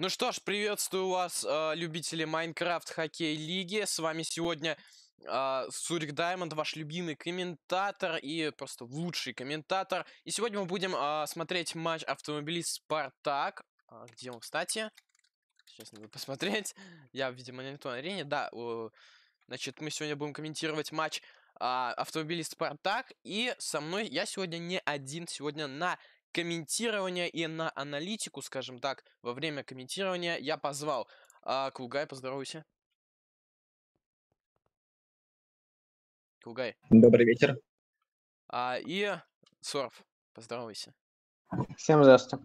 Ну что ж, приветствую вас, а, любители Майнкрафт Хоккей Лиги. С вами сегодня э, Сурик Даймонд, ваш любимый комментатор и просто лучший комментатор. И сегодня мы будем а, смотреть матч автомобилист Спартак. где он, кстати? Сейчас надо посмотреть. Я, видимо, не на той арене. Да, значит, мы сегодня будем комментировать матч э, автомобилист Спартак. И со мной я сегодня не один. Сегодня на комментирования и на аналитику, скажем так, во время комментирования я позвал. А, Кулгай, поздоровайся. Кулгай. Добрый вечер. А, и Сорф, поздоровайся. Всем здравствуйте.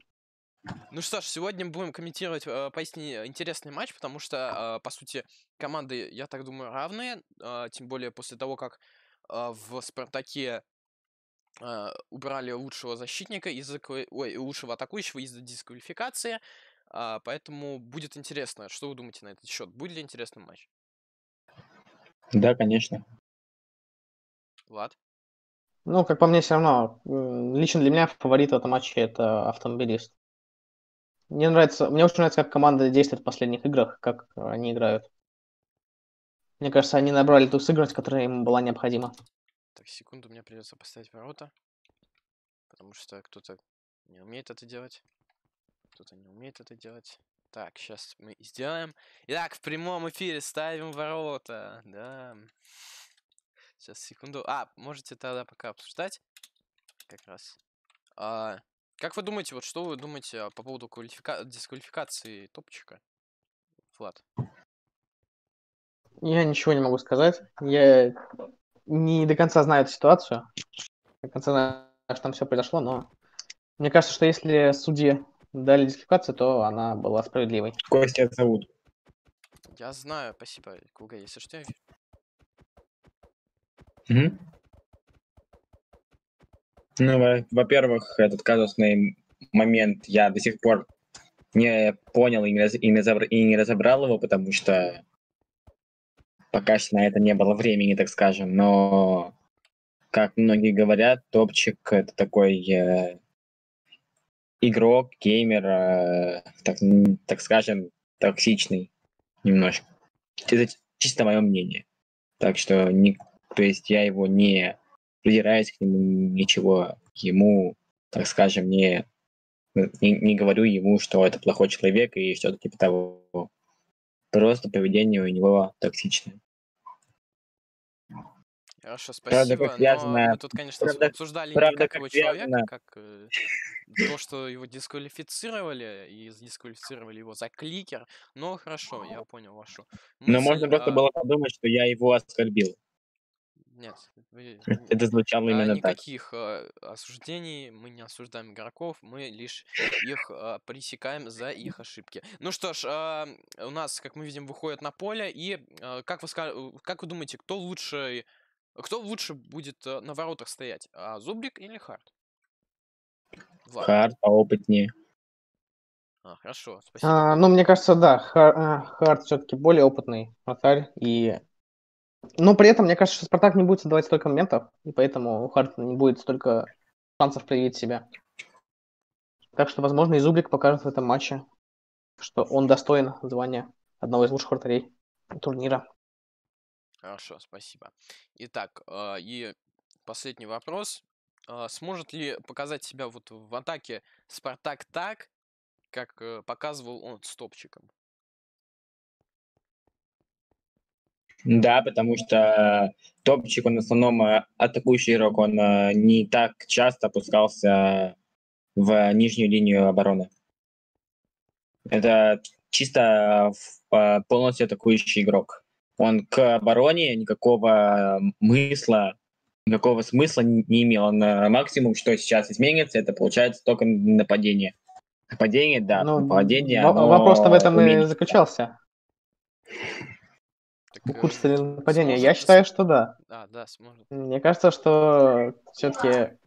Ну что ж, сегодня будем комментировать э, поистине интересный матч, потому что, э, по сути, команды, я так думаю, равные, э, тем более после того, как э, в «Спартаке» Э, убрали лучшего защитника из ой, лучшего атакующего из-за дисквалификации. А, поэтому будет интересно. Что вы думаете на этот счет? Будет ли интересный матч? Да, конечно. Влад? Ну, как по мне, все равно. Лично для меня фаворит в этом матче это автомобилист. Мне нравится, мне очень нравится, как команда действует в последних играх, как они играют. Мне кажется, они набрали ту сыгранность, которая им была необходима. Так, секунду, мне придется поставить ворота. Потому что кто-то не умеет это делать. Кто-то не умеет это делать. Так, сейчас мы сделаем. Итак, в прямом эфире ставим ворота. Да. Сейчас, секунду. А, можете тогда пока обсуждать. Как раз. А, как вы думаете, вот что вы думаете а, по поводу квалифика... дисквалификации топчика? Влад. Я ничего не могу сказать. Я не до конца знают ситуацию, до конца знаю, что там все произошло, но мне кажется, что если судьи дали дисквалификацию, то она была справедливой. Костя зовут. Я знаю, спасибо, Куга, если что, Угу. Ну, во-первых, этот казусный момент я до сих пор не понял и не, разобрал, и не разобрал его, потому что пока на это не было времени, так скажем, но, как многие говорят, топчик — это такой э, игрок, геймер, э, так, так скажем, токсичный немножко. Это чисто мое мнение. Так что, не, то есть я его не придираюсь к нему, ничего ему, так скажем, не, не, не говорю ему, что это плохой человек и что-то типа того. Просто поведение у него токсичное. Хорошо, спасибо. Правда, как связано... мы тут, конечно, правда, обсуждали правда, не как, как его человека, связано... как э, то, что его дисквалифицировали, и дисквалифицировали его за кликер. Но хорошо, я понял вашу мысль. Но можно а... просто было подумать, что я его оскорбил. Нет. А. вы- Это звучало а, именно так. Никаких а, осуждений, мы не осуждаем игроков, мы лишь их а, пресекаем за их ошибки. Ну что ж, у нас, как мы видим, выходят на поле, и как, вы, ска- как вы думаете, кто лучше, кто лучше будет э, на воротах стоять, а, Зубрик или Харт? Харт Хард поопытнее. А, хорошо, спасибо. А, ну, мне кажется, да, э, Харт все-таки более опытный вратарь, и но при этом, мне кажется, что Спартак не будет создавать столько моментов, и поэтому у Хартона не будет столько шансов проявить себя. Так что, возможно, и Зубрик покажет в этом матче, что он достоин звания одного из лучших вратарей турнира. Хорошо, спасибо. Итак, э, и последний вопрос. Э, сможет ли показать себя вот в атаке Спартак так, как э, показывал он с топчиком? Да, потому что топчик, он в основном э, атакующий игрок, он э, не так часто опускался в нижнюю линию обороны. Это чисто э, полностью атакующий игрок. Он к обороне никакого мысла, никакого смысла не имел. Он максимум, что сейчас изменится, это получается только нападение. Нападение, да, ну, нападение. Вопрос-то в этом и заключался. Ну, курс или нападение? Я считаю, что да. Да, да, сможет. Мне кажется, что все-таки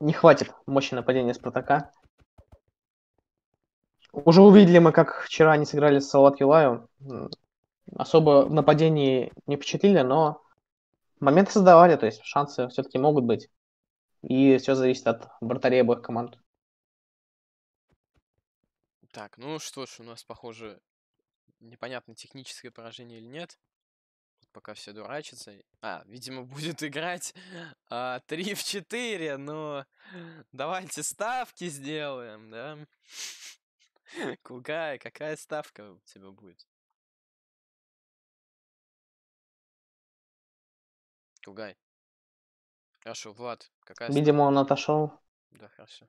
не хватит мощи нападения Спартака. Уже увидели мы, как вчера они сыграли с Салат Юлаю. Особо в нападении не впечатлили, но моменты создавали, то есть шансы все-таки могут быть. И все зависит от вратарей обоих команд. Так, ну что ж, у нас, похоже, непонятно, техническое поражение или нет. Тут пока все дурачится. А, видимо, будет играть а, 3 в 4, но давайте ставки сделаем, да? Какая, какая ставка у тебя будет? Кугай. Хорошо, Влад, какая Видимо, ставка? он отошел. Да, хорошо.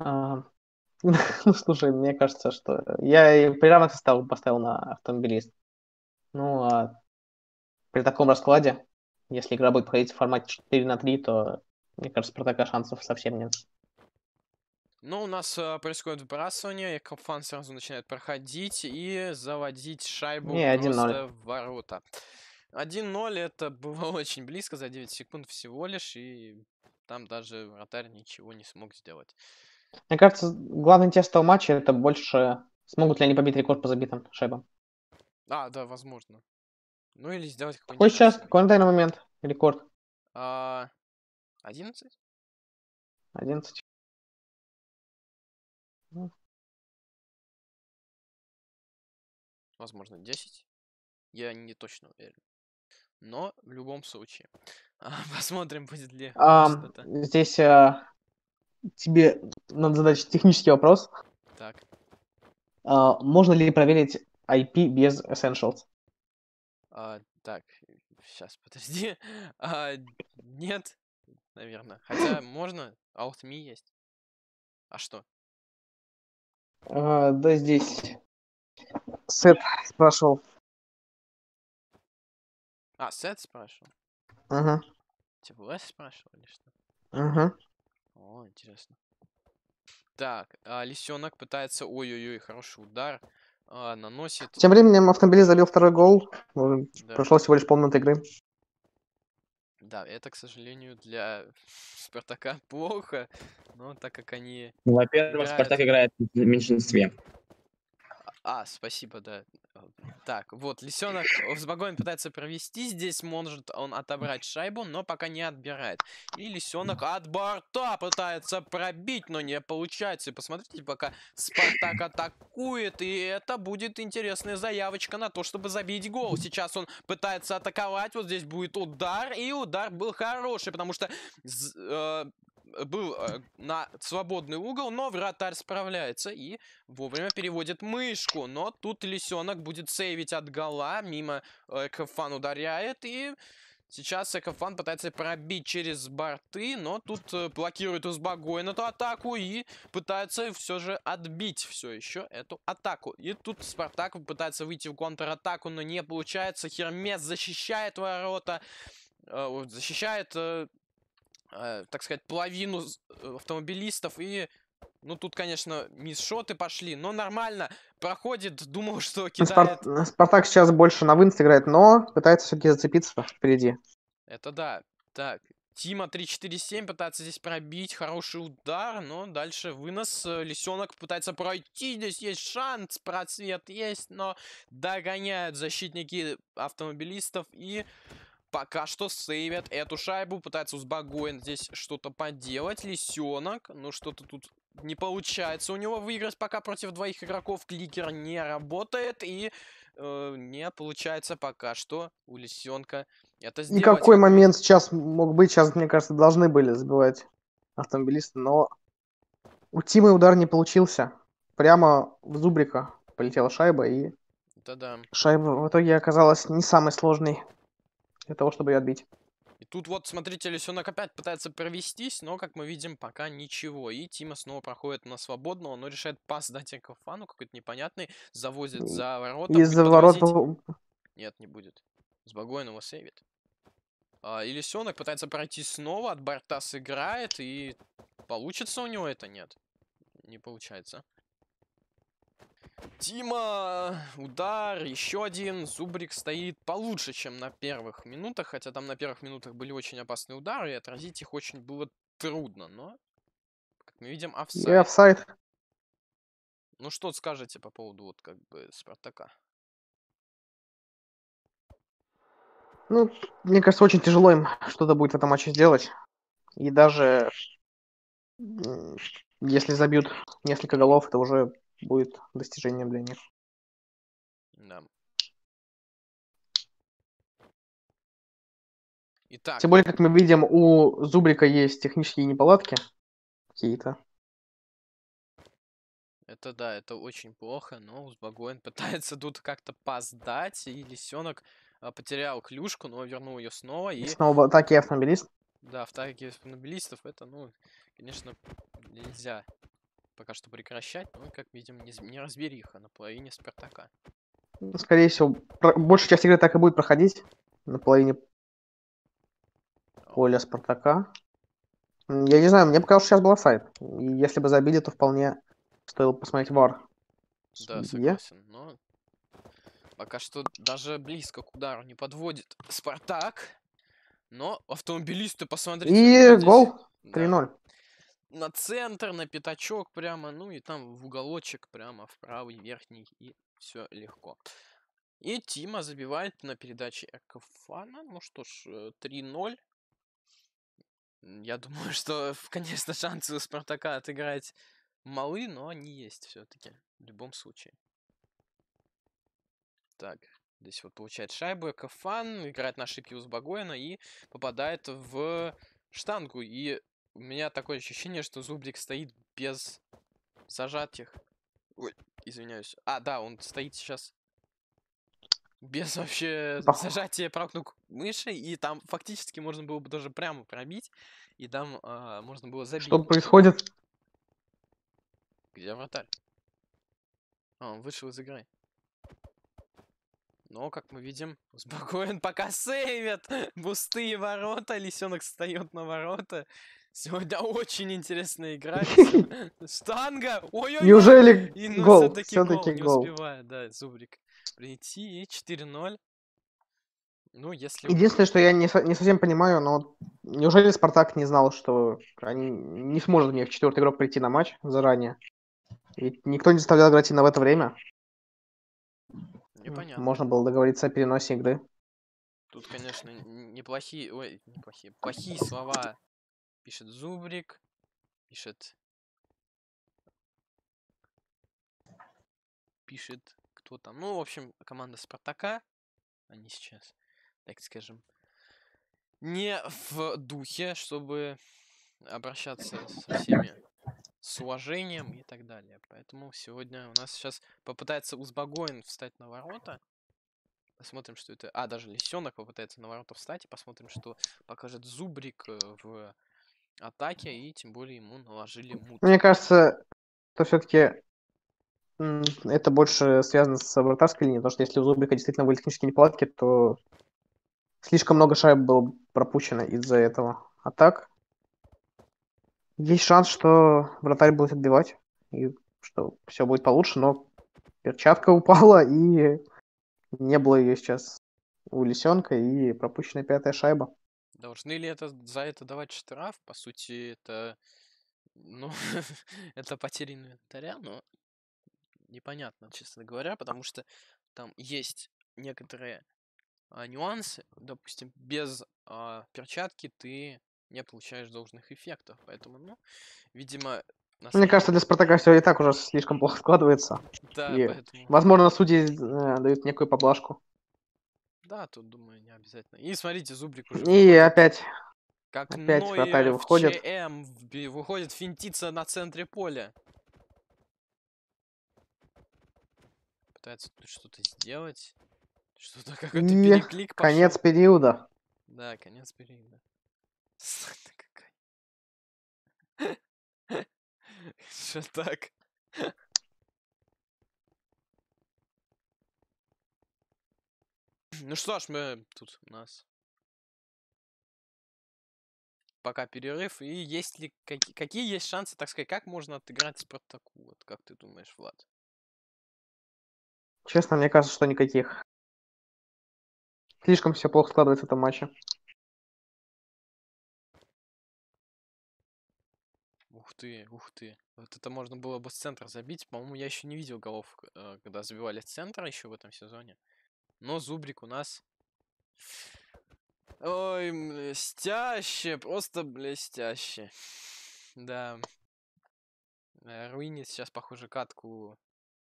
А, Ну, слушай, мне кажется, что я и прямо состав поставил на автомобилист. Ну, а при таком раскладе, если игра будет проходить в формате 4 на 3, то, мне кажется, Спартака шансов совсем нет. Ну, у нас э, происходит и Капфан сразу начинает проходить и заводить шайбу Не, просто в ворота. 1-0 это было очень близко, за 9 секунд всего лишь, и там даже вратарь ничего не смог сделать. Мне кажется, главный интерес этого матча это больше, смогут ли они побить рекорд по забитым шайбам. А, да, возможно. Ну или сделать какой-нибудь... Какой сейчас, какой на данный момент рекорд? А, 11? 11. Ну. Возможно, 10. Я не точно уверен. Но в любом случае. А, посмотрим, будет ли а, Здесь а, тебе надо задать технический вопрос. Так. А, можно ли проверить IP без Essentials? А, так, сейчас, подожди. А, нет, наверное. Хотя можно, AltMe а есть. А что? А, да, здесь Сет спрашивал. А, Сет спрашивал? Ага. Типа, лес спрашивал или что? Ага. О, интересно. Так, а, лисенок пытается... Ой-ой-ой, хороший удар. А, наносит... Тем временем автомобиль залил второй гол. Да. Прошло всего лишь полминуты игры. Да, это, к сожалению, для Спартака плохо, но так как они... Ну, во-первых играют... Спартак играет в меньшинстве. А, спасибо, да. Э, так, вот, лисенок э, с Багоем пытается провести. Здесь может он отобрать шайбу, но пока не отбирает. И лисенок от борта пытается пробить, но не получается. И посмотрите, пока Спартак атакует. И это будет интересная заявочка на то, чтобы забить гол. Сейчас он пытается атаковать. Вот здесь будет удар. И удар был хороший, потому что э, Э, был э, на свободный угол, но вратарь справляется и вовремя переводит мышку. Но тут Лисенок будет сейвить от гола, мимо э, Экофан ударяет и... Сейчас Экофан пытается пробить через борты, но тут блокирует Узбагой на эту атаку и пытается все же отбить все еще эту атаку. И тут Спартак пытается выйти в контратаку, но не получается. Хермес защищает ворота защищает э, так сказать, половину э, автомобилистов. И, ну, тут, конечно, мисшоты пошли, но нормально. Проходит, думал, что ну, кидает... Спарт... Э, Спартак сейчас больше на вынос играет, но пытается все-таки зацепиться впереди. Это да. Так, Тима 3-4-7 пытается здесь пробить. Хороший удар, но дальше вынос. Э, Лисенок пытается пройти. Здесь есть шанс, процвет есть, но догоняют защитники автомобилистов. И Пока что сейвят эту шайбу. Пытается Узбагоин здесь что-то поделать. Лисенок. Ну, что-то тут не получается у него выиграть пока против двоих игроков. Кликер не работает. И э, не получается пока что у Лисенка это сделать. Никакой момент сейчас мог быть. Сейчас, мне кажется, должны были забивать автомобилисты. Но у Тимы удар не получился. Прямо в зубрика полетела шайба. И Да-да. шайба в итоге оказалась не самой сложной для того, чтобы ее отбить. И тут вот, смотрите, Лисенок опять пытается провестись, но, как мы видим, пока ничего. И Тима снова проходит на свободного, но решает пас дать Экофану, какой-то непонятный, завозит за ворота. Из-за ворот... Нет, не будет. С Богоин его сейвит. А, и Лисенок пытается пройти снова, от борта сыграет, и получится у него это? Нет, не получается. Тима, удар, еще один. Зубрик стоит получше, чем на первых минутах, хотя там на первых минутах были очень опасные удары, и отразить их очень было трудно, но, как мы видим, офсайд. И офсайд. Ну что скажете по поводу вот как бы Спартака? Ну, мне кажется, очень тяжело им что-то будет в этом матче сделать. И даже если забьют несколько голов, это уже будет достижением для них. Да. Итак. Тем более, как мы видим, у Зубрика есть технические неполадки какие-то. Это да, это очень плохо, но Узбагоин пытается тут как-то поздать, и Лисенок а, потерял клюшку, но вернул ее снова. И... Снова в атаке автомобилист. Да, в атаке автомобилистов это, ну, конечно, нельзя пока что прекращать, но, как видим, не, не разбериха на половине Спартака. Ну, скорее всего, про... большая часть игры так и будет проходить на половине поля Спартака. Я не знаю, мне показалось, что сейчас был сайт. если бы забили, то вполне стоило посмотреть вар. Да, согласен, но пока что даже близко к удару не подводит Спартак. Но автомобилисты, посмотрите. И гол 3-0. Да на центр, на пятачок прямо, ну и там в уголочек прямо в правый верхний, и все легко. И Тима забивает на передаче Экофана. Ну что ж, 3-0. Э, я думаю, что, конечно, шансы у Спартака отыграть малы, но они есть все-таки. В любом случае. Так, здесь вот получает шайбу Экофан, играет на ошибки Узбагоина и попадает в штангу. И у меня такое ощущение, что зубрик стоит без зажатых. Ой, извиняюсь. А, да, он стоит сейчас без вообще зажатия правой мыши, и там фактически можно было бы даже прямо пробить, и там э, можно было забить. Что происходит? Где вратарь? А, он вышел из игры. Но, как мы видим, успокоен пока сейвят. Пустые ворота, лисенок встает на ворота. Сегодня очень интересная игра. Штанга! ой ой Неужели и, ну, гол? Все-таки гол. гол. Не успевает, да, Зубрик. Прийти и 4-0. Ну, если... Единственное, что я не, не совсем понимаю, но неужели Спартак не знал, что они не сможет мне в четвертый игрок прийти на матч заранее? Ведь никто не заставлял играть именно в это время. Непонятно. Можно было договориться о переносе игры. Тут, конечно, неплохие, ой, неплохие, плохие слова пишет Зубрик, пишет... Пишет кто там. Ну, в общем, команда Спартака. Они сейчас, так скажем, не в духе, чтобы обращаться со всеми с уважением и так далее. Поэтому сегодня у нас сейчас попытается Узбагоин встать на ворота. Посмотрим, что это... А, даже Лисенок попытается на ворота встать. И посмотрим, что покажет Зубрик э, в атаки, и тем более ему наложили мут. Мне кажется, то все-таки это больше связано с вратарской линией, потому что если у Зубика действительно были технические неполадки, то слишком много шайб было пропущено из-за этого. А так, есть шанс, что вратарь будет отбивать, и что все будет получше, но перчатка упала, и не было ее сейчас у лисенка, и пропущена пятая шайба. Должны ли это, за это давать штраф? По сути, это... Ну, это потеря инвентаря, но непонятно, честно говоря, потому что там есть некоторые а, нюансы. Допустим, без а, перчатки ты не получаешь должных эффектов. Поэтому, ну, видимо... Мне кажется, для Спартака все и так уже слишком плохо складывается. Да, и, поэтому... Возможно, судьи э, дают некую поблажку. Да, тут, думаю, не обязательно. И смотрите, Зубрик уже... И опять. Как опять Наталья выходит. ЧМ выходит финтиться на центре поля. Пытается тут что-то сделать. Что-то какой-то переклик пошел. Конец периода. Да, конец периода. Что так? Ну что ж, мы тут у нас пока перерыв. И есть ли какие, какие есть шансы, так сказать, как можно отыграть Спартаку? Вот как ты думаешь, Влад? Честно, мне кажется, что никаких. Слишком все плохо складывается в этом матче. Ух ты, ух ты. Вот это можно было бы с центра забить. По-моему, я еще не видел голов, э, когда забивали с центра еще в этом сезоне. Но зубрик у нас... Ой, блестяще, просто блестяще. Да. Э, руинит сейчас, похоже, катку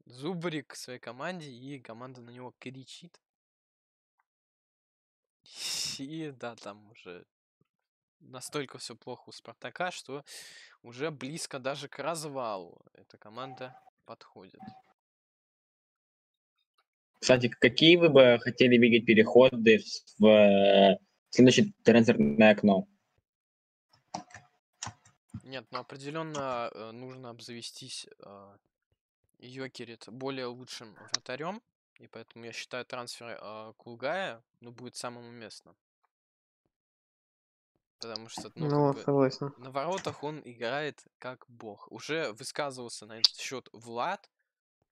Зубрик своей команде, и команда на него кричит. И да, там уже настолько все плохо у Спартака, что уже близко даже к развалу эта команда подходит. Кстати, какие вы бы хотели видеть переходы в следующее трансферное окно? Нет, ну определенно э, нужно обзавестись э, Йокерит более лучшим вратарем, и поэтому я считаю трансфер э, Кулгая ну, будет самым уместным. Потому что ну, ну, как бы, на воротах он играет как бог. Уже высказывался на этот счет Влад,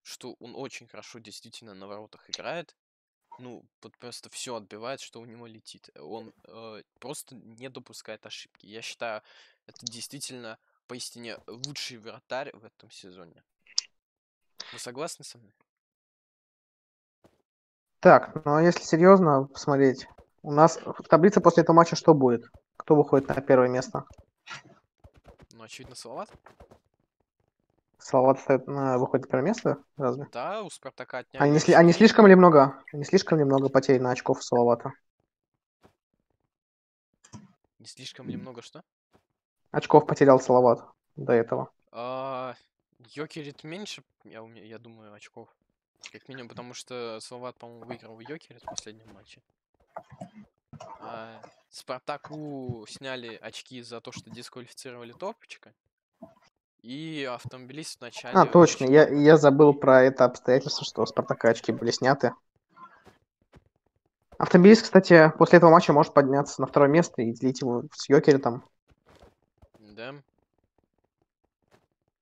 что он очень хорошо действительно на воротах играет. Ну, вот просто все отбивает, что у него летит. Он э, просто не допускает ошибки. Я считаю, это действительно поистине лучший вратарь в этом сезоне. Вы согласны со мной? Так, ну а если серьезно посмотреть, у нас в таблице после этого матча что будет? Кто выходит на первое место? Ну, очевидно, Салават. Салават э, выходит первое место, разве? Да, у Спартака отняли. а они а не слишком ли много, Не слишком ли много потерь на очков Салавата? Не слишком ли много что? Очков потерял Салават до этого. А, Йокерит меньше, я, я думаю, очков. Как минимум, потому что Салават, по-моему, выиграл Йокерит в последнем матче. А, Спартаку сняли очки за то, что дисквалифицировали Топчика и автомобилист вначале... А, точно, я, я забыл про это обстоятельство, что Спартака очки были сняты. Автомобилист, кстати, после этого матча может подняться на второе место и делить его с Йокеритом. Да.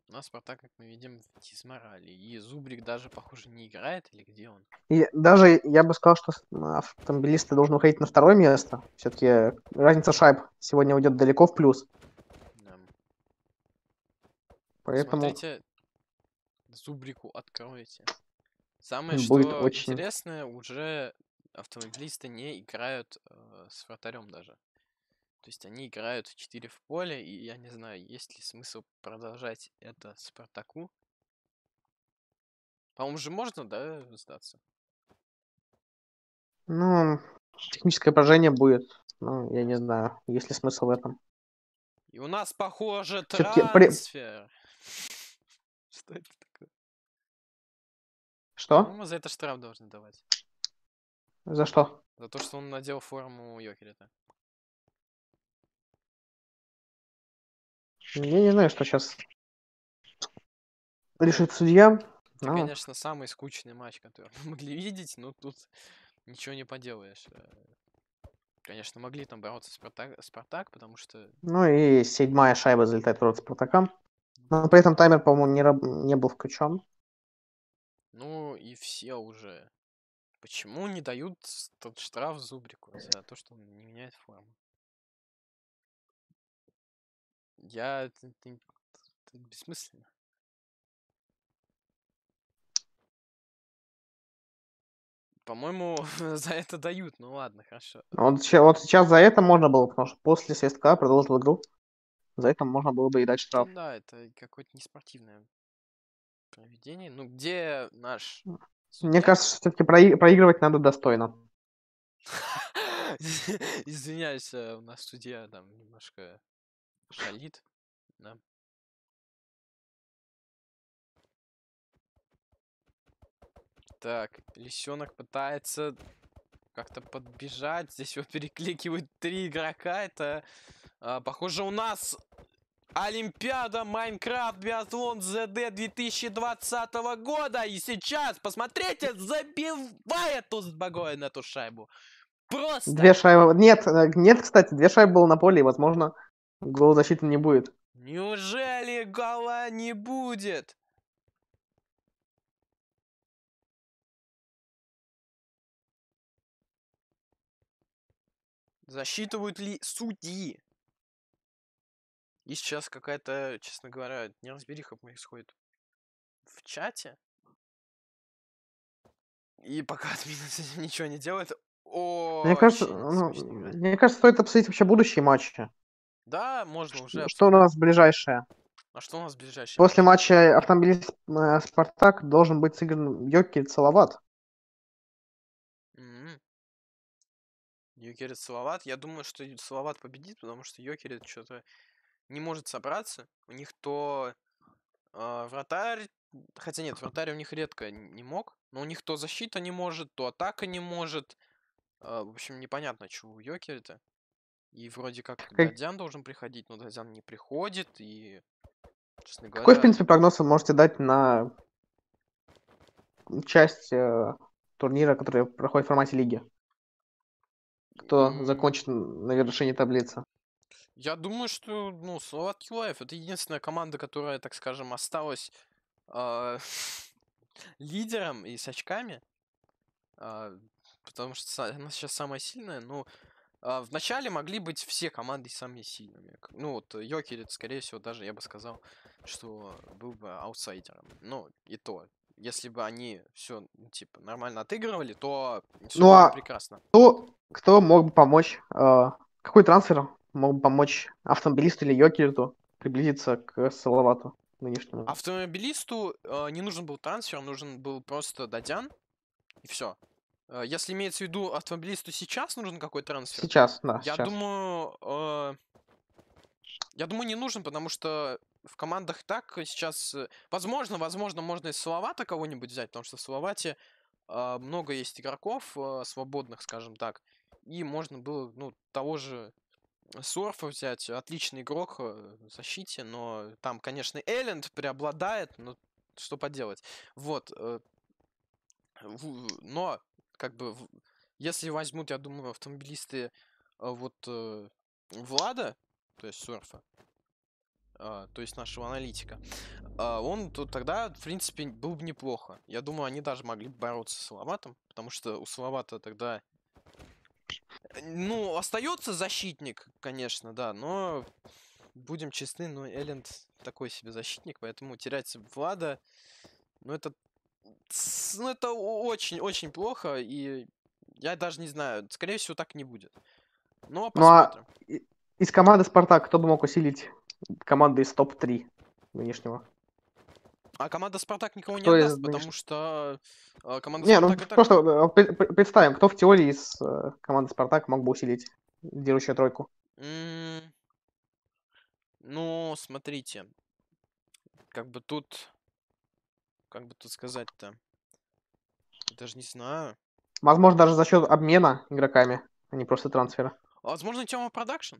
У нас Спартак, как мы видим, изморали. И Зубрик даже, похоже, не играет, или где он? И даже я бы сказал, что автомобилисты должен уходить на второе место. Все-таки разница шайб сегодня уйдет далеко в плюс. Поэтому... Смотрите, зубрику откройте. Самое, Будет что очень... интересное, уже автомобилисты не играют э, с вратарем даже. То есть они играют в 4 в поле, и я не знаю, есть ли смысл продолжать это Спартаку. По-моему, же можно, да, сдаться? Ну, техническое поражение будет. Ну, я не знаю, есть ли смысл в этом. И у нас, похоже, трансфер. При... Что это такое? Что? по ну, за это штраф должны давать. За что? За то, что он надел форму Йокерита. Ну, я не знаю, что сейчас решит судья. Это, конечно, самый скучный матч, который мы могли видеть, но тут ничего не поделаешь. Конечно, могли там бороться Спартак, Спартак потому что... Ну и седьмая шайба залетает в рот Спартакам. Но при этом таймер, по-моему, не, раб... не был включен. Ну и все уже. Почему не дают тот штраф Зубрику за то, что он не меняет форму? Я... Это, это, это бессмысленно. По-моему, за это дают, ну ладно, хорошо. А вот, вот сейчас за это можно было, потому что после свистка продолжил игру за это можно было бы и дать штраф. Да, это какое-то неспортивное поведение Ну, где наш... Мне кажется, что все-таки проигрывать надо достойно. Извиняюсь, э, у нас студия там немножко шалит. Да. Так, лисенок пытается как-то подбежать. Здесь его перекликивают три игрока. Это а, похоже, у нас Олимпиада Майнкрафт Биатлон ЗД 2020 года. И сейчас, посмотрите, забивает богой на эту шайбу. Просто. Две шайбы. Нет, нет, кстати, две шайбы было на поле, и, возможно, гол защиты не будет. Неужели гола не будет? Засчитывают ли судьи? И сейчас какая-то, честно говоря, неразбериха происходит в чате. И пока админ ничего не делают. о, мне кажется, ну, мне кажется, стоит обсудить вообще будущие матчи. Да, можно что, уже. Что у нас ближайшее? А что у нас ближайшее? После матча автомобилист э, Спартак должен быть сыгран Йокер Целоват. Mm-hmm. Йокер Целоват. Я думаю, что Целоват победит, потому что Йокерит что-то не может собраться. У них то э, вратарь, хотя нет, вратарь у них редко не мог, но у них то защита не может, то атака не может. Э, в общем, непонятно, чего у Йокерита И вроде как, как... Дадзян должен приходить, но Дадзян не приходит, и, честно говоря... Какой, в принципе, прогноз вы можете дать на часть э, турнира, который проходит в формате лиги? Кто mm -hmm. закончит на вершине таблицы? Я думаю, что, ну, Словак Юлаев это единственная команда, которая, так скажем, осталась э, лидером и с очками. Э, потому что она сейчас самая сильная. Ну, э, вначале могли быть все команды самыми сильными. Ну, вот Йокерит, скорее всего, даже я бы сказал, что был бы аутсайдером. Ну, и то. Если бы они все, ну, типа, нормально отыгрывали, то ну, а прекрасно. Кто, кто мог бы помочь? Э, какой трансфер мог помочь автомобилисту или йокеру приблизиться к Салавату нынешнему. Автомобилисту э, не нужен был трансфер, нужен был просто Дадян, и все. Э, если имеется в виду автомобилисту сейчас нужен какой то трансфер? Сейчас, да. Я сейчас. думаю, э, я думаю не нужен, потому что в командах так сейчас, э, возможно, возможно можно из Салавата кого-нибудь взять, потому что в Салавате э, много есть игроков э, свободных, скажем так, и можно было ну того же Сурфа взять, отличный игрок э, в защите, но там, конечно, Элленд преобладает, но что поделать. Вот. Э, но, как бы, если возьмут, я думаю, автомобилисты э, вот Влада, то есть Сорфа, а, то есть нашего аналитика, а, он то тогда, в принципе, был бы неплохо. Я думаю, они даже могли бороться с Салаватом, потому что у Салавата тогда ну, остается защитник, конечно, да, но будем честны, но ну, Элленд такой себе защитник, поэтому терять Влада, ну это, ну это очень-очень плохо, и я даже не знаю, скорее всего так не будет. Но посмотрим. Ну, а из команды Спартак кто бы мог усилить команду из топ-3 нынешнего? А команда Спартак никого не кто отдаст, из... потому что а, команда не, ну, Спартак... Не, ну так... просто представим, кто в теории из э, команды Спартак мог бы усилить дерущую тройку? Ну, смотрите. Как бы тут... Как бы тут сказать-то? Даже не знаю. Возможно, даже за счет обмена игроками, а не просто трансфера. А, возможно, Тема Продакшн.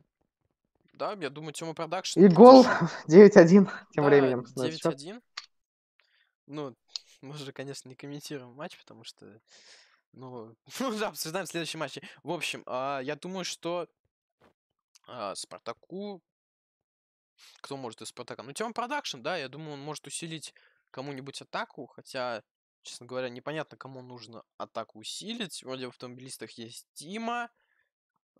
Да, я думаю, Тема Продакшн. И гол 9-1 тем да, временем. 9-1. Ну, мы же, конечно, не комментируем матч, потому что... Ну, ну да, обсуждаем следующий матч. В общем, а, я думаю, что а, Спартаку... Кто может из Спартака? Ну, Тём Продакшн, да, я думаю, он может усилить кому-нибудь атаку, хотя, честно говоря, непонятно, кому нужно атаку усилить. Вроде в автомобилистах есть Тима,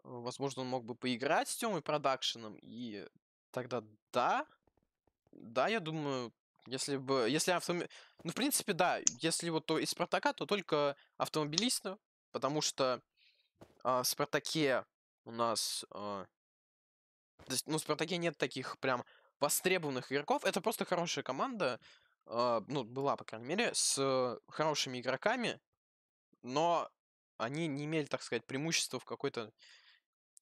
возможно, он мог бы поиграть с Тёмой Продакшеном, и тогда да, да, я думаю, если бы, если автомобиль... Ну, в принципе, да, если вот то из Спартака, то только автомобилиста, потому что э, в Спартаке у нас... Э, ну, в Спартаке нет таких прям востребованных игроков. Это просто хорошая команда, э, ну, была, по крайней мере, с хорошими игроками, но они не имели, так сказать, преимущества в какой-то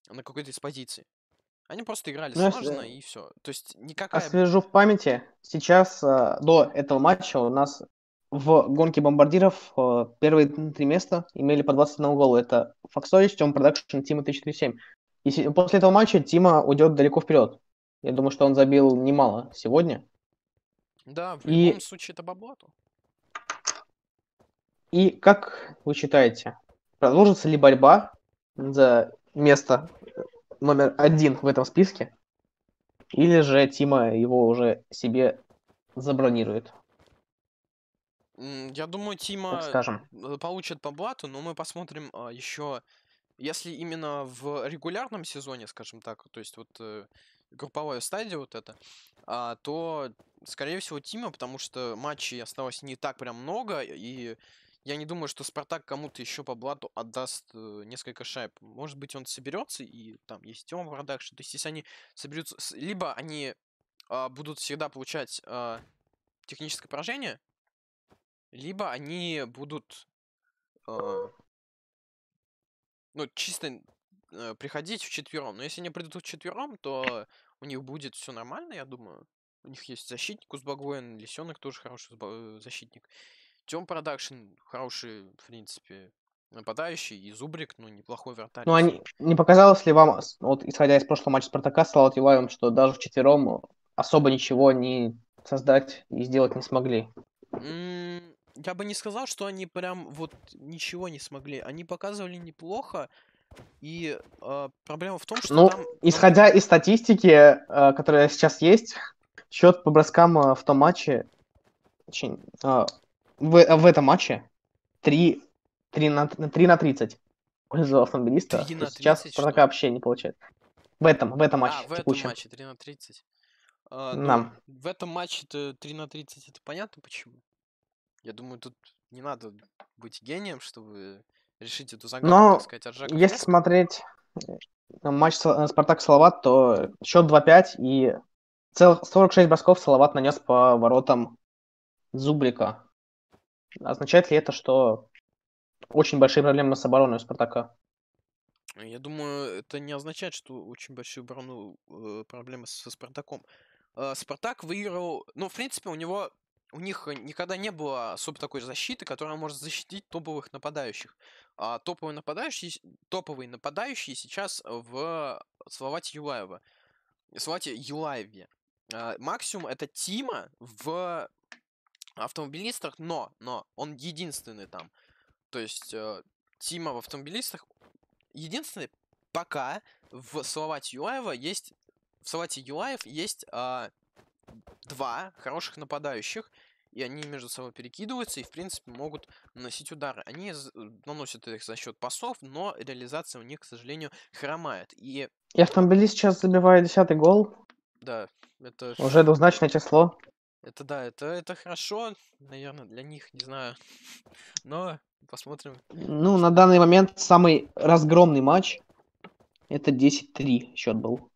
на какой-то из позиций. Они просто играли ну, сложно э, и все. То есть никакая... Освежу в памяти. Сейчас э, до этого матча у нас в гонке бомбардиров э, первые три места имели по 21 голу. Это Фоксович, Тем Продакшн, Тима 1037. И после этого матча Тима уйдет далеко вперед. Я думаю, что он забил немало сегодня. Да, в и... любом случае это баблату. И как вы считаете, продолжится ли борьба за место номер один в этом списке, или же Тима его уже себе забронирует. Я думаю, Тима скажем. Э, получит по блату, но мы посмотрим а, еще, если именно в регулярном сезоне, скажем так, то есть вот э, групповая стадия вот это, а, то, скорее всего, Тима, потому что матчей осталось не так прям много, и я не думаю, что Спартак кому-то еще по блату отдаст э, несколько шайб. Может быть, он соберется, и там есть тема Тём что То есть, если они соберутся... Либо они а, будут всегда получать а, техническое поражение, либо они будут... А, ну, чисто а, приходить в четвером. Но если они придут в четвером, то у них будет все нормально, я думаю. У них есть защитник Узбагоин, Лисенок тоже хороший э, защитник. Тем Продакшн хороший, в принципе, нападающий. И Зубрик, ну, неплохой вратарь. Ну, они... А не показалось ли вам, вот исходя из прошлого матча Спартака с Лаутилаем, что даже в четвером особо ничего не создать и сделать не смогли? Mm, я бы не сказал, что они прям вот ничего не смогли. Они показывали неплохо, и э, проблема в том, что ну, там... Ну исходя из статистики, э, которая сейчас есть, счет по броскам э, в том матче очень в, э, в этом матче 3, 3, на, 3 на 30 пользу автомобилиста. Сейчас 30, пока вообще не получает. В этом, в этом а, матче. А, в текущем. этом матче 3 на 30. А, ну, В этом матче 3 на 30 это понятно почему. Я думаю, тут не надо быть гением, чтобы решить эту загадку, Но, так сказать, от если смотреть э, матч э, Спартак-Салават, то счет 2-5 и целых 46 бросков Салават нанес по воротам Зубрика. Означает ли это, что очень большие проблемы с обороной у Спартака? Я думаю, это не означает, что очень большие оборону, э, проблемы со Спартаком. Э, Спартак выиграл... Ну, в принципе, у него... У них никогда не было особо такой защиты, которая может защитить топовых нападающих. А топовые нападающие, топовые нападающие сейчас в Словате Юлаева. Словате Юлаеве. Э, максимум это Тима в автомобилистах, но, но он единственный там. То есть э, Тима в автомобилистах единственный пока в Салавате Юаева есть в Салавате Юаев есть э, два хороших нападающих, и они между собой перекидываются и, в принципе, могут наносить удары. Они э, наносят их за счет пасов, но реализация у них, к сожалению, хромает. И, и автомобилист сейчас забивает десятый гол. Да, это... Уже двузначное число. Это да, это, это хорошо, наверное, для них, не знаю. Но посмотрим. Ну, на данный момент самый разгромный матч это 10-3 счет был.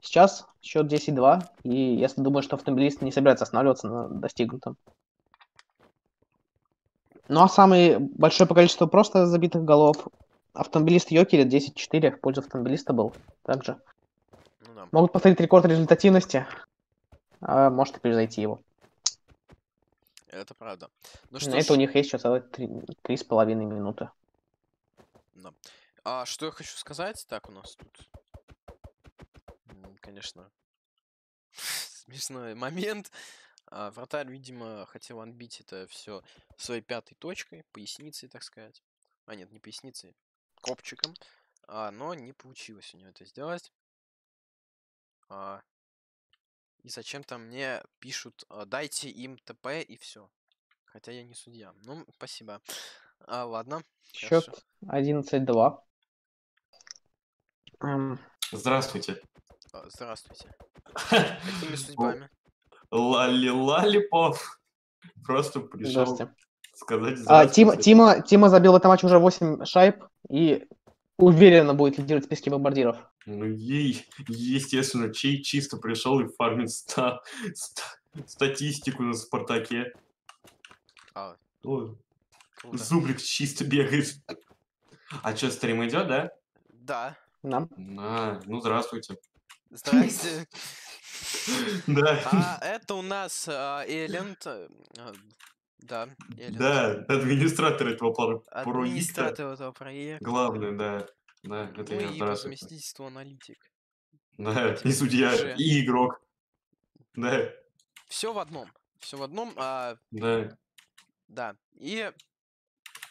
Сейчас счет 10-2, и я думаю, что автомобилисты не собираются останавливаться на достигнутом. Ну а самое большое количество просто забитых голов автомобилист Йокеля 10-4 в пользу автомобилиста был также. Ну, да. Могут повторить рекорд результативности. А, может и его. Это правда. Ну, ну что На это у них есть еще целых три с половиной минуты. Да. А что я хочу сказать? Так, у нас тут, конечно, смешной момент. А, вратарь, видимо, хотел отбить это все своей пятой точкой, поясницей, так сказать. А нет, не поясницей, копчиком. А, но не получилось у него это сделать. А, и зачем-то мне пишут, э, дайте им ТП и все. Хотя я не судья. Ну, спасибо. А, ладно. Счет 11-2. Здравствуйте. А, здравствуйте. Какими судьбами? Лали-лалипов просто пришел сказать а, Тима, Тима, Тима забил в этом матче уже 8 шайб и уверенно будет лидировать в списке бомбардиров. Ну, ей, естественно, Чей чисто пришел и фармит ста, ста, статистику на Спартаке. А, Зубрик чисто бегает. А что, стрим идет, да? Да. Нам. На, ну здравствуйте. Здравствуйте. Да. А это у нас а, Элент а, да. Да, администратор этого проекта. Администратор этого проекта. Главный, да. Да, это ну, и по совместительству аналитик. Да, и судья, и игрок. Да. Все в одном. Все в одном. А... Да. Да. И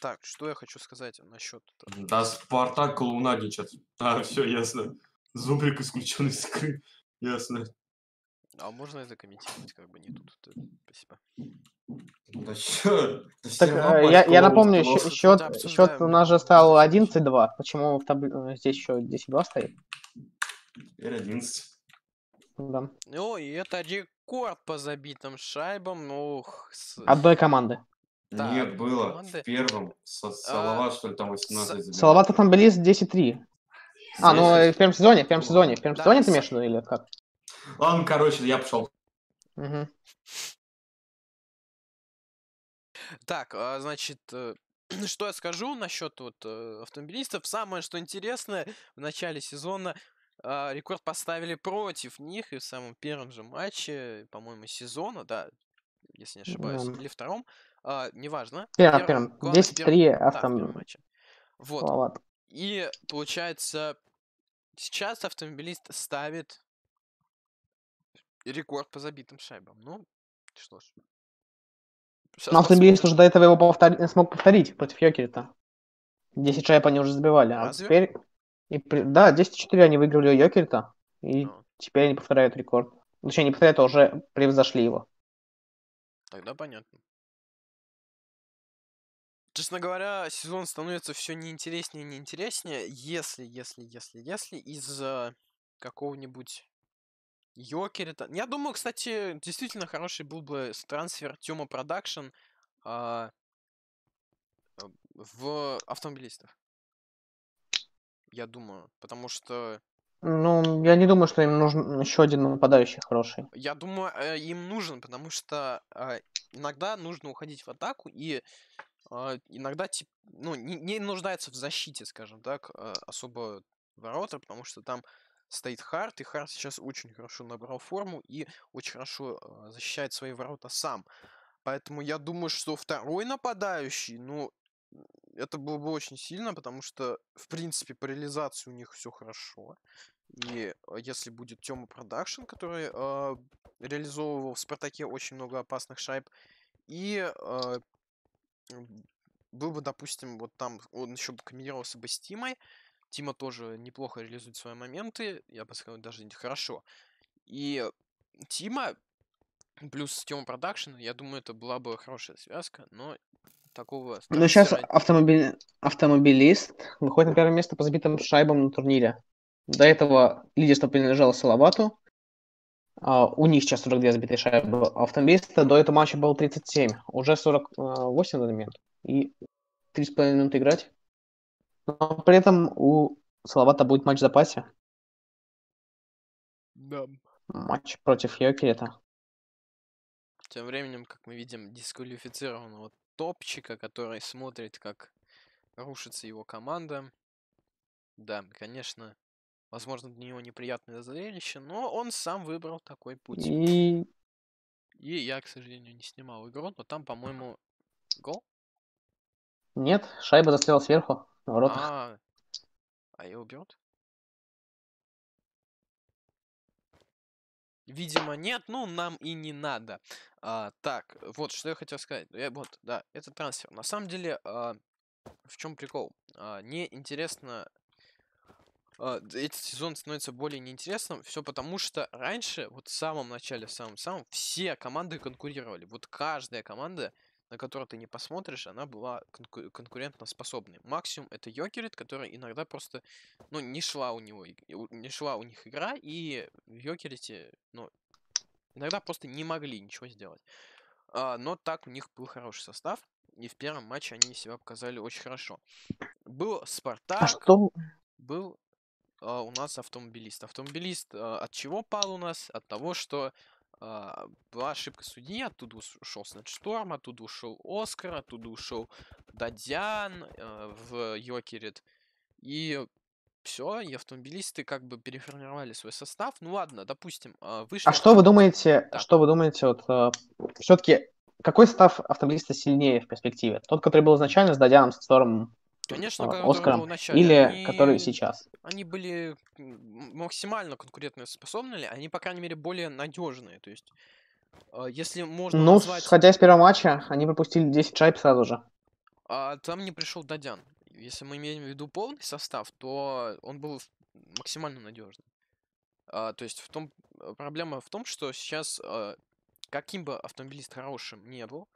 так, что я хочу сказать насчет... Да, Спартак Лунадичат. А, все, ясно. Зубрик исключен из игры. Ясно. А можно это комментировать, как бы не тут? Это... Э, да черт. Так, я, я напомню, счет, счет, счет у нас же стал 11-2. Почему в таб... Э, здесь еще 10-2 стоит? Теперь 11. Да. Ну, и это рекорд по забитым шайбам. Ну, ух, с... От команды. Да, Нет, было. Команды. В первом. Со, а, Салават, а, что ли, там 18 с... Салавата там были 10-3. А, ну э, в первом сезоне, в первом сезоне. В первом да, сезоне ты имеешь в виду или как? Ладно, короче, я пошел. Угу. Так, а, значит, э, что я скажу насчет вот э, автомобилистов. Самое, что интересное, в начале сезона а, рекорд поставили против них, и в самом первом же матче, по-моему, сезона, да, если не ошибаюсь, да. или втором, а, неважно. первом, первым. 10-3 автомобилистов. вот. Словат. И получается, сейчас автомобилист ставит рекорд по забитым шайбам. Ну, что ж, но Автомобилист уже до этого его повтор... смог повторить против Йокерита. 10 шайб они уже забивали. А Разве? теперь... И при... Да, 10-4 они выиграли у Йокерита. И а. теперь они повторяют рекорд. Ну, точнее, не повторяют, а уже превзошли его. Тогда понятно. Честно говоря, сезон становится все неинтереснее и неинтереснее, если, если, если, если из-за какого-нибудь Йокер это... Я думаю, кстати, действительно хороший был бы трансфер Тёма Продакшн а, э, в автомобилистов. Я думаю, потому что... Ну, я не думаю, что им нужен еще один нападающий хороший. Я думаю, э, им нужен, потому что э, иногда нужно уходить в атаку, и э, иногда тип, ну, не, не нуждается в защите, скажем так, э, особо ворота, потому что там стоит Харт, и Харт сейчас очень хорошо набрал форму и очень хорошо а, защищает свои ворота сам. Поэтому я думаю, что второй нападающий, ну, это было бы очень сильно, потому что, в принципе, по реализации у них все хорошо. И а, если будет Тёма Продакшн, который э, реализовывал в Спартаке очень много опасных шайб, и э, был бы, допустим, вот там он еще бы комбинировался бы с Тимой, Тима тоже неплохо реализует свои моменты, я бы сказал, даже хорошо. И Тима плюс Тима Продакшн, я думаю, это была бы хорошая связка, но такого... Ну, сейчас стороны... автомобиль... автомобилист выходит на первое место по забитым шайбам на турнире. До этого лидерство принадлежало Салавату. А, у них сейчас 42 забитые шайбы. Автомобилиста до этого матча было 37. Уже 48 на э, момент. И 3,5 минуты играть. Но при этом у Салавата будет матч в запасе. Да. Матч против Йокерита. Тем временем, как мы видим, дисквалифицированного топчика, который смотрит, как рушится его команда. Да, конечно, возможно, для него неприятное зрелище, но он сам выбрал такой путь. И, И я, к сожалению, не снимал игру, но там, по-моему, гол? Нет, шайба застряла сверху воротах. А, а его убьют? Видимо, нет, ну нам и не надо. А, так, вот что я хотел сказать. Я, э, вот, да, это трансфер. На самом деле, а, в чем прикол? А, интересно. А, этот сезон становится более неинтересным. Все потому, что раньше, вот в самом начале, в самом-самом, все команды конкурировали. Вот каждая команда на которую ты не посмотришь, она была конку- конкурентоспособной. Максимум это Йокерит, который иногда просто, ну, не шла у него, не шла у них игра, и в Йокерите, ну, иногда просто не могли ничего сделать. А, но так у них был хороший состав, и в первом матче они себя показали очень хорошо. Был а Спартак, а что... был а, у нас автомобилист. Автомобилист а, от чего пал у нас? От того, что а, была ошибка судьи, оттуда ушел Снэдшторм, оттуда ушел Оскар, оттуда ушел Дадян а, в Йокерит. И все, и автомобилисты как бы переформировали свой состав. Ну ладно, допустим, вышли... А, а что вы думаете, да. что вы думаете, вот а, все-таки какой состав автомобилиста сильнее в перспективе? Тот, который был изначально с Дадяном, с Стормом Конечно, Оскаром, в или они, который сейчас. Они были максимально конкурентоспособны, они, по крайней мере, более надежные. То есть, а, если можно ну, назвать... хотя из первого матча, они пропустили 10 шайб сразу же. А там не пришел Дадян. Если мы имеем в виду полный состав, то он был максимально надежным. А, то есть в том э, проблема в том, что сейчас а, каким бы автомобилист хорошим не был,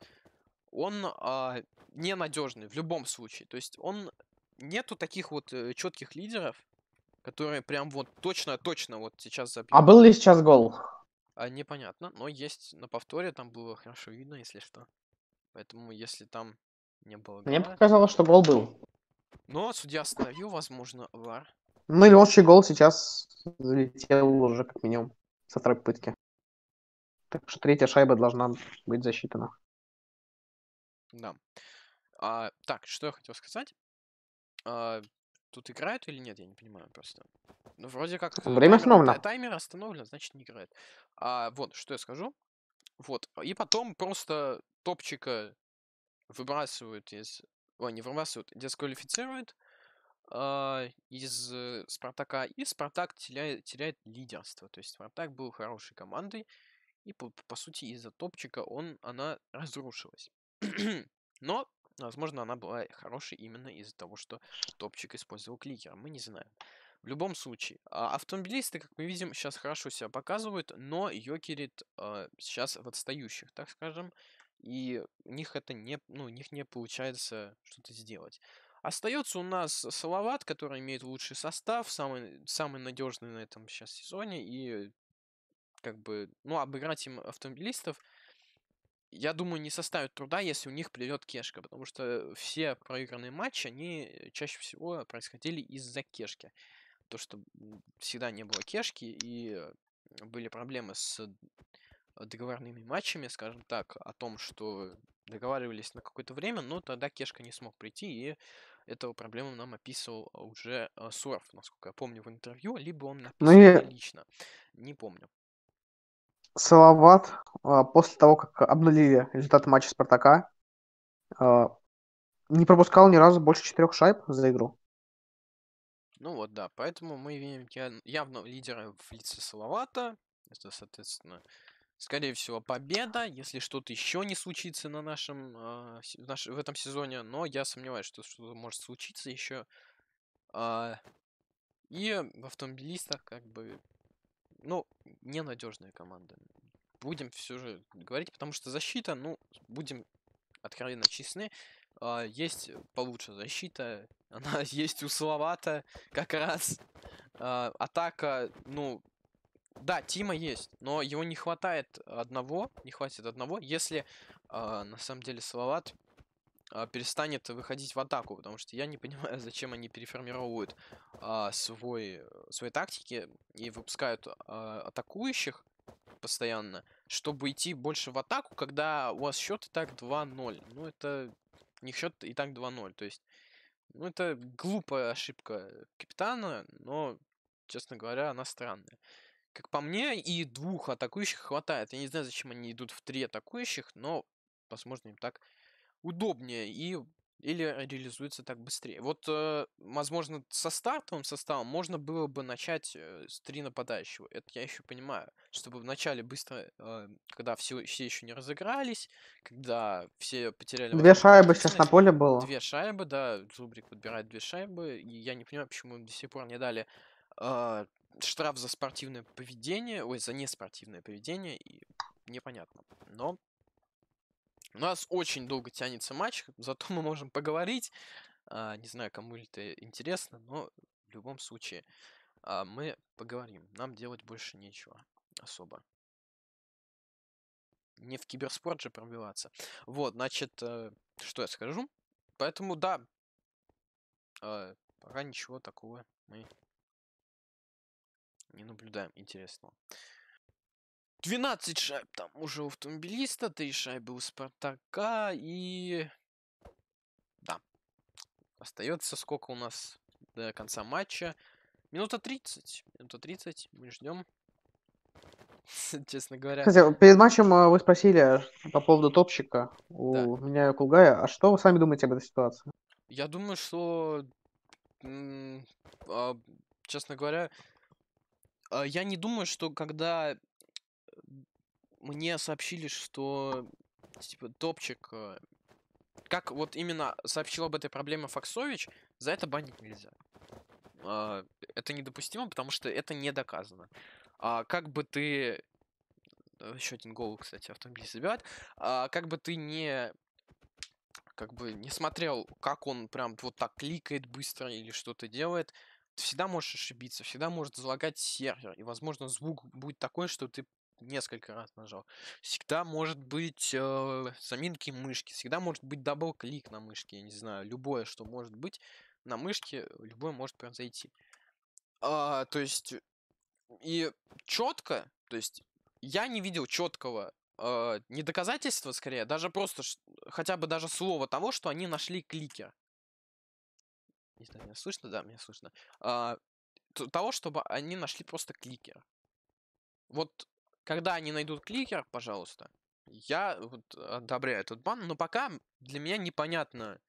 он а, ненадежный в любом случае. То есть он нету таких вот э, четких лидеров, которые прям вот точно-точно вот сейчас забьют. А был ли сейчас гол? А, непонятно, но есть на повторе, там было хорошо видно, если что. Поэтому если там не было гола... Мне показалось, что гол был. Но судья остановил, возможно, вар. Ну или общий гол сейчас залетел уже как минимум со второй пытки. Так что третья шайба должна быть засчитана. Да. А, так, что я хотел сказать? А, тут играют или нет, я не понимаю просто. Ну, вроде как... Время остановлено. Таймер остановлен, значит, не играет. А, вот, что я скажу. Вот, и потом просто топчика выбрасывают из... Ой, не выбрасывают, дисквалифицируют э, из э, Спартака. И Спартак теряет, теряет лидерство. То есть Спартак был хорошей командой. И, по, по сути, из-за топчика он, она разрушилась. Но, возможно, она была хорошей именно из-за того, что топчик использовал кликер. Мы не знаем. В любом случае, а, автомобилисты, как мы видим, сейчас хорошо себя показывают, но Йокерит э, а, сейчас в отстающих, так скажем, и у них это не, ну, у них не получается что-то сделать. Остается у нас Салават, который имеет лучший состав, самый, самый надежный на этом сейчас сезоне, и как бы, ну, обыграть им автомобилистов я думаю, не составит труда, если у них придет кешка, потому что все проигранные матчи, они чаще всего происходили из-за кешки. То, что всегда не было кешки, и были проблемы с договорными матчами, скажем так, о том, что договаривались на какое-то время, но тогда Кешка не смог прийти, и этого проблему нам описывал уже э, Сорф насколько я помню, в интервью, либо он ну написал ну, лично, не помню. Салават а, после того, как обнулили результаты матча Спартака, а, не пропускал ни разу больше четырех шайб за игру. Ну вот, да, поэтому мы видим явно лидера в лице Салавата. Это, соответственно, скорее всего, победа, если что-то еще не случится на нашем, а, в, наш, в этом сезоне. Но я сомневаюсь, что что-то может случиться еще. Э, и в автомобилистах, как бы, ну, ненадежная команда. Будем все же говорить, потому что защита, ну, будем откровенно честны, а, есть получше защита, она есть условата, как раз. А, атака, ну, да, Тима есть, но его не хватает одного, не хватит одного, если а, на самом деле Словат перестанет выходить в атаку, потому что я не понимаю, зачем они переформировывают а, свой, своей тактики и выпускают а, атакующих постоянно, чтобы идти больше в атаку, когда у вас счет и так 2-0. Ну, это не счет и так 2-0. То есть, ну, это глупая ошибка капитана, но, честно говоря, она странная. Как по мне, и двух атакующих хватает. Я не знаю, зачем они идут в три атакующих, но, возможно, им так удобнее. И или э, реализуется так быстрее. Вот, э, возможно, со стартовым составом можно было бы начать э, с три нападающего. Это я еще понимаю. Чтобы вначале быстро, когда все, все еще не разыгрались, когда все потеряли... Две шайбы сейчас на поле было. Две шайбы, да. Зубрик подбирает две шайбы. И я не понимаю, почему им до сих пор не дали штраф за спортивное поведение. Ой, за неспортивное поведение. И непонятно. Но у нас очень долго тянется матч, зато мы можем поговорить. А, не знаю, кому это интересно, но в любом случае а, мы поговорим. Нам делать больше нечего особо. Не в киберспорт же пробиваться. Вот, значит, э, что я скажу. Поэтому, да, а, пока ничего такого мы не наблюдаем интересного. 12 шайб там уже у автомобилиста, 3 шайбы у Спартака и... Да. Остается сколько у нас до конца матча? Минута 30. Минута 30. Мы ждем. Честно говоря. Кстати, перед матчем э, вы спросили по поводу топчика у да. меня и Кулгая. А что вы сами думаете об этой ситуации? Я думаю, что... А, честно говоря, а, я не думаю, что когда мне сообщили, что типа топчик. Э, как вот именно сообщил об этой проблеме Фоксович, за это банить нельзя. А, это недопустимо, потому что это не доказано. А как бы ты... Э, еще один гол, кстати, автомобиль забивает. А как бы ты не как бы не смотрел, как он прям вот так кликает быстро или что-то делает, ты всегда можешь ошибиться, всегда может залагать сервер, и, возможно, звук будет такой, что ты несколько раз нажал. Всегда может быть э, заминки мышки, всегда может быть дабл-клик на мышке, я не знаю, любое, что может быть на мышке, любое может произойти. А, то есть, и четко, то есть, я не видел четкого э, не доказательства, скорее, а даже просто, хотя бы даже слова того, что они нашли кликер. Не знаю, меня слышно? Да, меня слышно. А, того, чтобы они нашли просто кликер. Вот когда они найдут кликер, пожалуйста, я вот одобряю этот бан, но пока для меня непонятно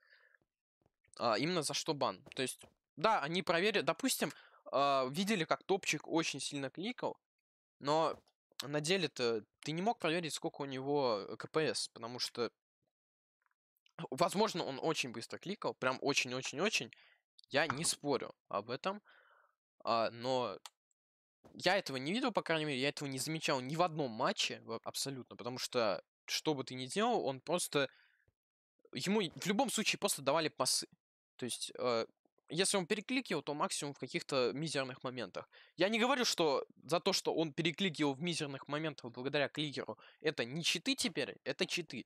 а, именно за что бан. То есть, да, они проверят, допустим, а, видели, как топчик очень сильно кликал, но на деле-то ты не мог проверить, сколько у него КПС, потому что, возможно, он очень быстро кликал, прям очень-очень-очень. Я не спорю об этом, а, но я этого не видел, по крайней мере, я этого не замечал ни в одном матче абсолютно, потому что что бы ты ни делал, он просто... Ему в любом случае просто давали пасы. То есть, э, если он перекликивал, то максимум в каких-то мизерных моментах. Я не говорю, что за то, что он перекликивал в мизерных моментах благодаря кликеру, это не читы теперь, это читы,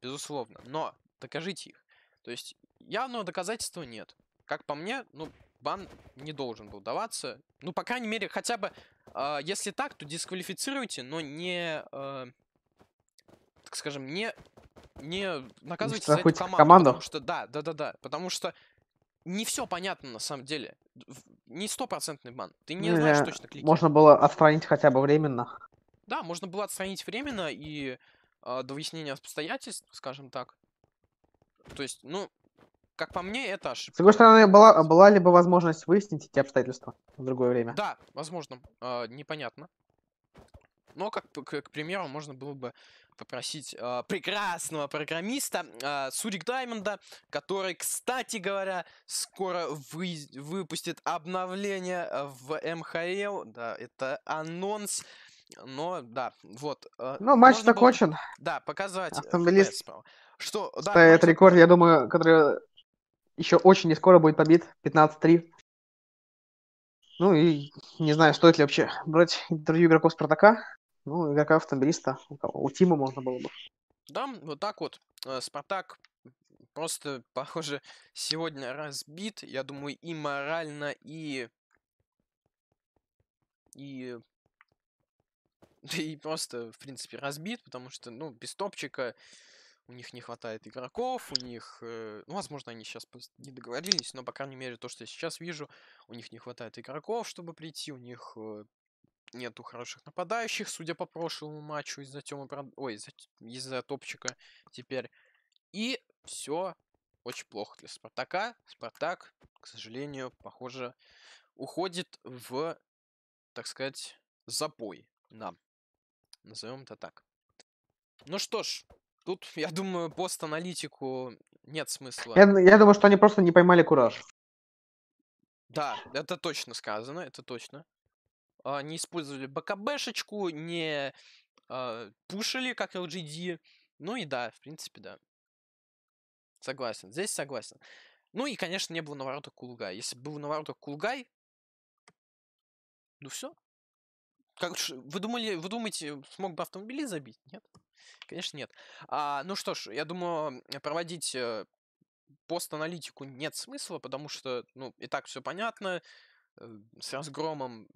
безусловно. Но докажите их. То есть, явного доказательства нет. Как по мне, ну, бан не должен был даваться. Ну, по крайней мере, хотя бы, э, если так, то дисквалифицируйте, но не, э, так скажем, не, не наказывайте за эту команду. команду. Потому что, да, да, да, да, потому что не все понятно на самом деле. Не стопроцентный бан. Ты не, не знаешь э, точно клики. Можно было отстранить хотя бы временно. Да, можно было отстранить временно и э, до выяснения обстоятельств, скажем так. То есть, ну, как по мне, это ошибка. С другой стороны, была, была ли бы возможность выяснить эти обстоятельства в другое время? Да, возможно. Э, непонятно. Но, как, к, к примеру, можно было бы попросить э, прекрасного программиста э, Сурик Даймонда, который, кстати говоря, скоро вы, выпустит обновление в МХЛ. Да, это анонс. Но, да, вот. Э, ну, матч закончен. Было, да, показать. Э, Автомобилист. Что, да, стоит матч... рекорд, я думаю, который еще очень не скоро будет побит 15-3. Ну и не знаю, стоит ли вообще брать интервью игроков Спартака. Ну, игрока автомобилиста, у, Тима можно было бы. Да, вот так вот. Э, Спартак просто, похоже, сегодня разбит, я думаю, и морально, и... И... и просто, в принципе, разбит, потому что, ну, без топчика у них не хватает игроков, у них, э, ну, возможно, они сейчас не договорились, но, по крайней мере, то, что я сейчас вижу, у них не хватает игроков, чтобы прийти, у них э, нету хороших нападающих, судя по прошлому матчу из-за Тёмы, ой, из-за, из-за топчика теперь. И все очень плохо для Спартака. Спартак, к сожалению, похоже, уходит в, так сказать, запой нам. Назовем это так. Ну что ж, Тут, я думаю, пост-аналитику нет смысла. Я, я думаю, что они просто не поймали кураж. Да, это точно сказано, это точно. А, не использовали БКБшечку, не а, пушили, как LGD. Ну и да, в принципе, да. Согласен, здесь согласен. Ну и, конечно, не было на воротах Кулгай. Если бы был воротах Кулгай, ну все. Как, вы думали, вы думаете, смог бы автомобили забить? Нет? Конечно, нет. А, ну что ж, я думаю, проводить э, пост-аналитику нет смысла, потому что, ну, и так все понятно. Э, с разгромом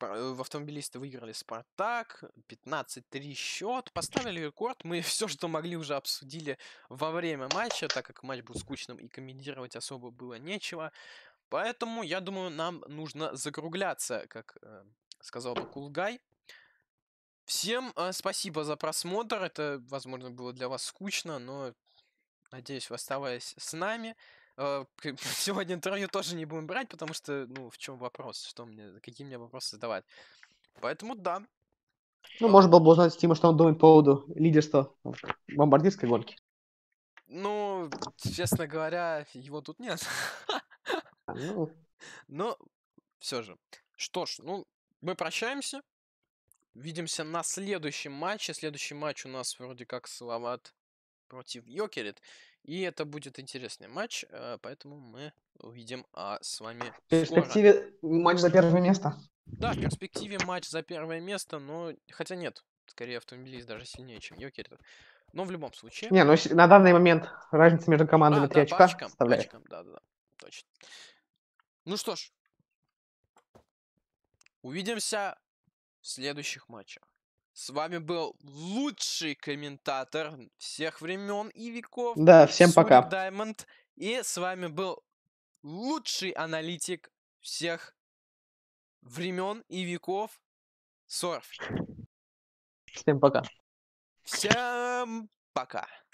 э, в автомобилисты выиграли Спартак, 15-3 счет, поставили рекорд. Мы все, что могли, уже обсудили во время матча, так как матч был скучным и комментировать особо было нечего. Поэтому, я думаю, нам нужно закругляться, как э, сказал бы Кулгай. Всем э, спасибо за просмотр. Это, возможно, было для вас скучно, но надеюсь, вы оставаясь с нами. Э, сегодня интервью тоже не будем брать, потому что, ну, в чем вопрос? Что мне, какие мне вопросы задавать? Поэтому да. Ну, можно было бы узнать Тима, что он думает по поводу лидерства бомбардирской гонки. Ну, честно говоря, его тут нет. А, ну. Но все же. Что ж, ну, мы прощаемся. Видимся на следующем матче. Следующий матч у нас вроде как Салават против Йокерит. И это будет интересный матч, э, поэтому мы увидим а, с вами В перспективе скоро. матч за первое место. Да, в перспективе матч за первое место, но... Хотя нет, скорее автомобилист даже сильнее, чем Йокерит. Но в любом случае... Не, ну на данный момент разница между командами а, 3 да, очка пачкам, составляет. Пачкам, да, да, да, точно. Ну что ж, увидимся в следующих матчах. С вами был лучший комментатор всех времен и веков. Да, всем Сур пока. Даймонд. И с вами был лучший аналитик всех времен и веков Сорф. Всем пока. Всем пока.